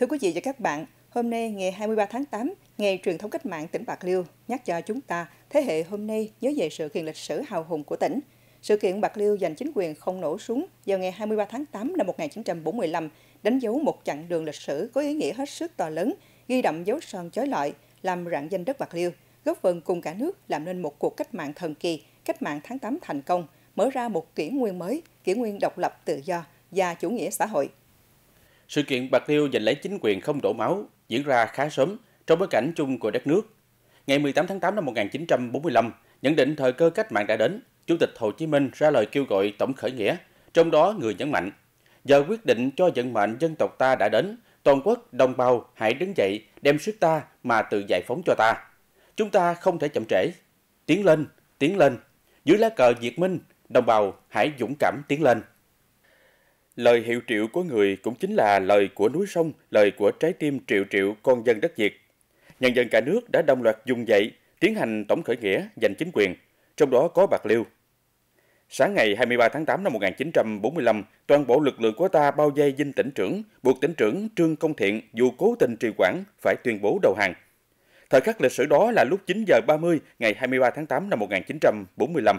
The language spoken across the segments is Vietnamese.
Thưa quý vị và các bạn, hôm nay ngày 23 tháng 8, ngày truyền thống cách mạng tỉnh Bạc Liêu nhắc cho chúng ta thế hệ hôm nay nhớ về sự kiện lịch sử hào hùng của tỉnh. Sự kiện Bạc Liêu giành chính quyền không nổ súng vào ngày 23 tháng 8 năm 1945 đánh dấu một chặng đường lịch sử có ý nghĩa hết sức to lớn, ghi đậm dấu son chói lọi, làm rạng danh đất Bạc Liêu, góp phần cùng cả nước làm nên một cuộc cách mạng thần kỳ, cách mạng tháng 8 thành công, mở ra một kỷ nguyên mới, kỷ nguyên độc lập tự do và chủ nghĩa xã hội – sự kiện Bạc Liêu giành lấy chính quyền không đổ máu diễn ra khá sớm trong bối cảnh chung của đất nước. Ngày 18 tháng 8 năm 1945, nhận định thời cơ cách mạng đã đến, Chủ tịch Hồ Chí Minh ra lời kêu gọi tổng khởi nghĩa, trong đó người nhấn mạnh, giờ quyết định cho vận mệnh dân tộc ta đã đến, toàn quốc đồng bào hãy đứng dậy, đem sức ta mà tự giải phóng cho ta. Chúng ta không thể chậm trễ. Tiến lên, tiến lên. Dưới lá cờ Việt Minh, đồng bào hãy dũng cảm tiến lên. Lời hiệu triệu của người cũng chính là lời của núi sông, lời của trái tim triệu triệu con dân đất Việt. Nhân dân cả nước đã đồng loạt dùng dậy, tiến hành tổng khởi nghĩa giành chính quyền, trong đó có Bạc Liêu. Sáng ngày 23 tháng 8 năm 1945, toàn bộ lực lượng của ta bao vây dinh tỉnh trưởng, buộc tỉnh trưởng Trương Công Thiện dù cố tình trì quản phải tuyên bố đầu hàng. Thời khắc lịch sử đó là lúc 9 giờ 30 ngày 23 tháng 8 năm 1945.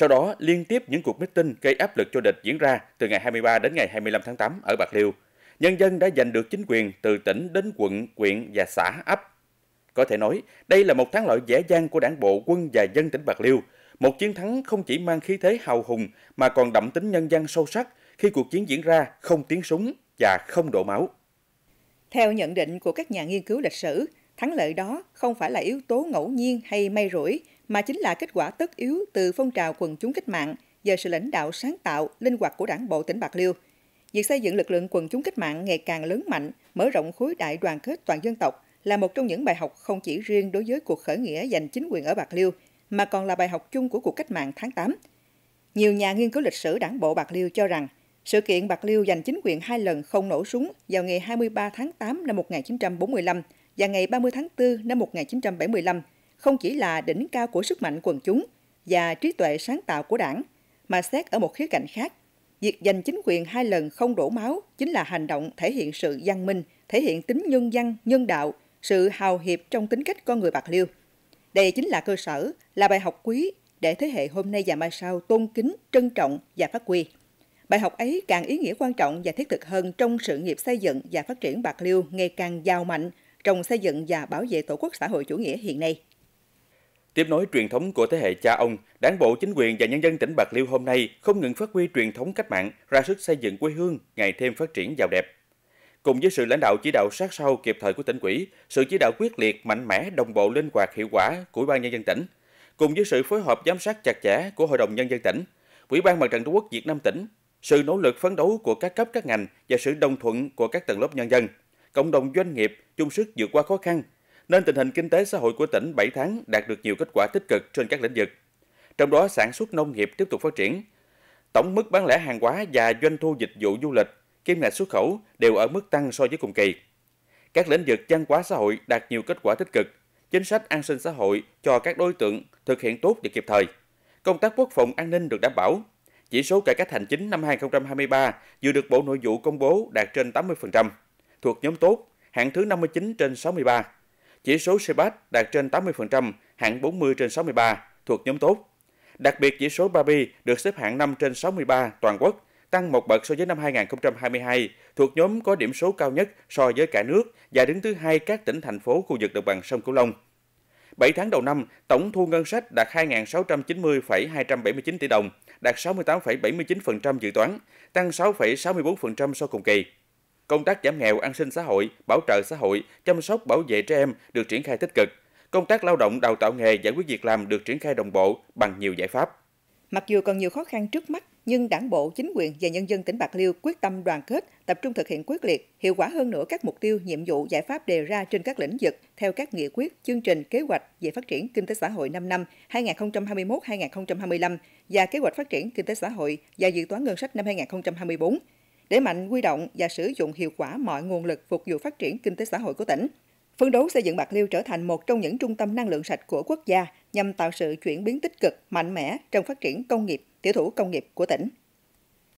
Sau đó, liên tiếp những cuộc meeting gây áp lực cho địch diễn ra từ ngày 23 đến ngày 25 tháng 8 ở Bạc Liêu. Nhân dân đã giành được chính quyền từ tỉnh đến quận, quyện và xã ấp. Có thể nói, đây là một thắng lợi dễ dàng của đảng bộ quân và dân tỉnh Bạc Liêu. Một chiến thắng không chỉ mang khí thế hào hùng mà còn đậm tính nhân dân sâu sắc khi cuộc chiến diễn ra không tiếng súng và không đổ máu. Theo nhận định của các nhà nghiên cứu lịch sử, thắng lợi đó không phải là yếu tố ngẫu nhiên hay may rủi mà chính là kết quả tất yếu từ phong trào quần chúng cách mạng và sự lãnh đạo sáng tạo, linh hoạt của đảng bộ tỉnh Bạc Liêu. Việc xây dựng lực lượng quần chúng cách mạng ngày càng lớn mạnh, mở rộng khối đại đoàn kết toàn dân tộc là một trong những bài học không chỉ riêng đối với cuộc khởi nghĩa giành chính quyền ở Bạc Liêu, mà còn là bài học chung của cuộc cách mạng tháng 8. Nhiều nhà nghiên cứu lịch sử đảng bộ Bạc Liêu cho rằng, sự kiện Bạc Liêu giành chính quyền hai lần không nổ súng vào ngày 23 tháng 8 năm 1945 và ngày 30 tháng 4 năm 1975 không chỉ là đỉnh cao của sức mạnh quần chúng và trí tuệ sáng tạo của đảng, mà xét ở một khía cạnh khác, việc giành chính quyền hai lần không đổ máu chính là hành động thể hiện sự văn minh, thể hiện tính nhân văn, nhân đạo, sự hào hiệp trong tính cách con người Bạc Liêu. Đây chính là cơ sở, là bài học quý để thế hệ hôm nay và mai sau tôn kính, trân trọng và phát huy. Bài học ấy càng ý nghĩa quan trọng và thiết thực hơn trong sự nghiệp xây dựng và phát triển Bạc Liêu ngày càng giàu mạnh trong xây dựng và bảo vệ Tổ quốc xã hội chủ nghĩa hiện nay. Tiếp nối truyền thống của thế hệ cha ông, Đảng bộ, chính quyền và nhân dân tỉnh Bạc Liêu hôm nay không ngừng phát huy truyền thống cách mạng, ra sức xây dựng quê hương ngày thêm phát triển giàu đẹp. Cùng với sự lãnh đạo chỉ đạo sát sao kịp thời của tỉnh ủy, sự chỉ đạo quyết liệt, mạnh mẽ, đồng bộ linh hoạt hiệu quả của ủy ban nhân dân tỉnh, cùng với sự phối hợp giám sát chặt chẽ của Hội đồng nhân dân tỉnh, Ủy ban Mặt trận Tổ quốc Việt Nam tỉnh, sự nỗ lực phấn đấu của các cấp các ngành và sự đồng thuận của các tầng lớp nhân dân, cộng đồng doanh nghiệp chung sức vượt qua khó khăn, nên tình hình kinh tế xã hội của tỉnh 7 tháng đạt được nhiều kết quả tích cực trên các lĩnh vực. Trong đó, sản xuất nông nghiệp tiếp tục phát triển. Tổng mức bán lẻ hàng hóa và doanh thu dịch vụ du lịch, kim ngạch xuất khẩu đều ở mức tăng so với cùng kỳ. Các lĩnh vực văn hóa xã hội đạt nhiều kết quả tích cực, chính sách an sinh xã hội cho các đối tượng thực hiện tốt và kịp thời. Công tác quốc phòng an ninh được đảm bảo. Chỉ số cải cách hành chính năm 2023 vừa được Bộ Nội vụ công bố đạt trên 80%, thuộc nhóm tốt, hạng thứ 59 trên 63. Chỉ số CPAT đạt trên 80%, hạng 40 trên 63, thuộc nhóm tốt. Đặc biệt, chỉ số Babi được xếp hạng 5 trên 63 toàn quốc, tăng một bậc so với năm 2022, thuộc nhóm có điểm số cao nhất so với cả nước và đứng thứ hai các tỉnh thành phố khu vực đồng bằng sông Cửu Long. 7 tháng đầu năm, tổng thu ngân sách đạt 2.690,279 tỷ đồng, đạt 68,79% dự toán, tăng 6,64% so cùng kỳ. Công tác giảm nghèo, an sinh xã hội, bảo trợ xã hội, chăm sóc bảo vệ trẻ em được triển khai tích cực. Công tác lao động đào tạo nghề giải quyết việc làm được triển khai đồng bộ bằng nhiều giải pháp. Mặc dù còn nhiều khó khăn trước mắt, nhưng đảng bộ, chính quyền và nhân dân tỉnh Bạc Liêu quyết tâm đoàn kết, tập trung thực hiện quyết liệt, hiệu quả hơn nữa các mục tiêu, nhiệm vụ, giải pháp đề ra trên các lĩnh vực theo các nghị quyết, chương trình, kế hoạch về phát triển kinh tế xã hội 5 năm 2021-2025 và kế hoạch phát triển kinh tế xã hội và dự toán ngân sách năm 2024 để mạnh quy động và sử dụng hiệu quả mọi nguồn lực phục vụ phát triển kinh tế xã hội của tỉnh. Phấn đấu xây dựng Bạc Liêu trở thành một trong những trung tâm năng lượng sạch của quốc gia nhằm tạo sự chuyển biến tích cực, mạnh mẽ trong phát triển công nghiệp, tiểu thủ công nghiệp của tỉnh.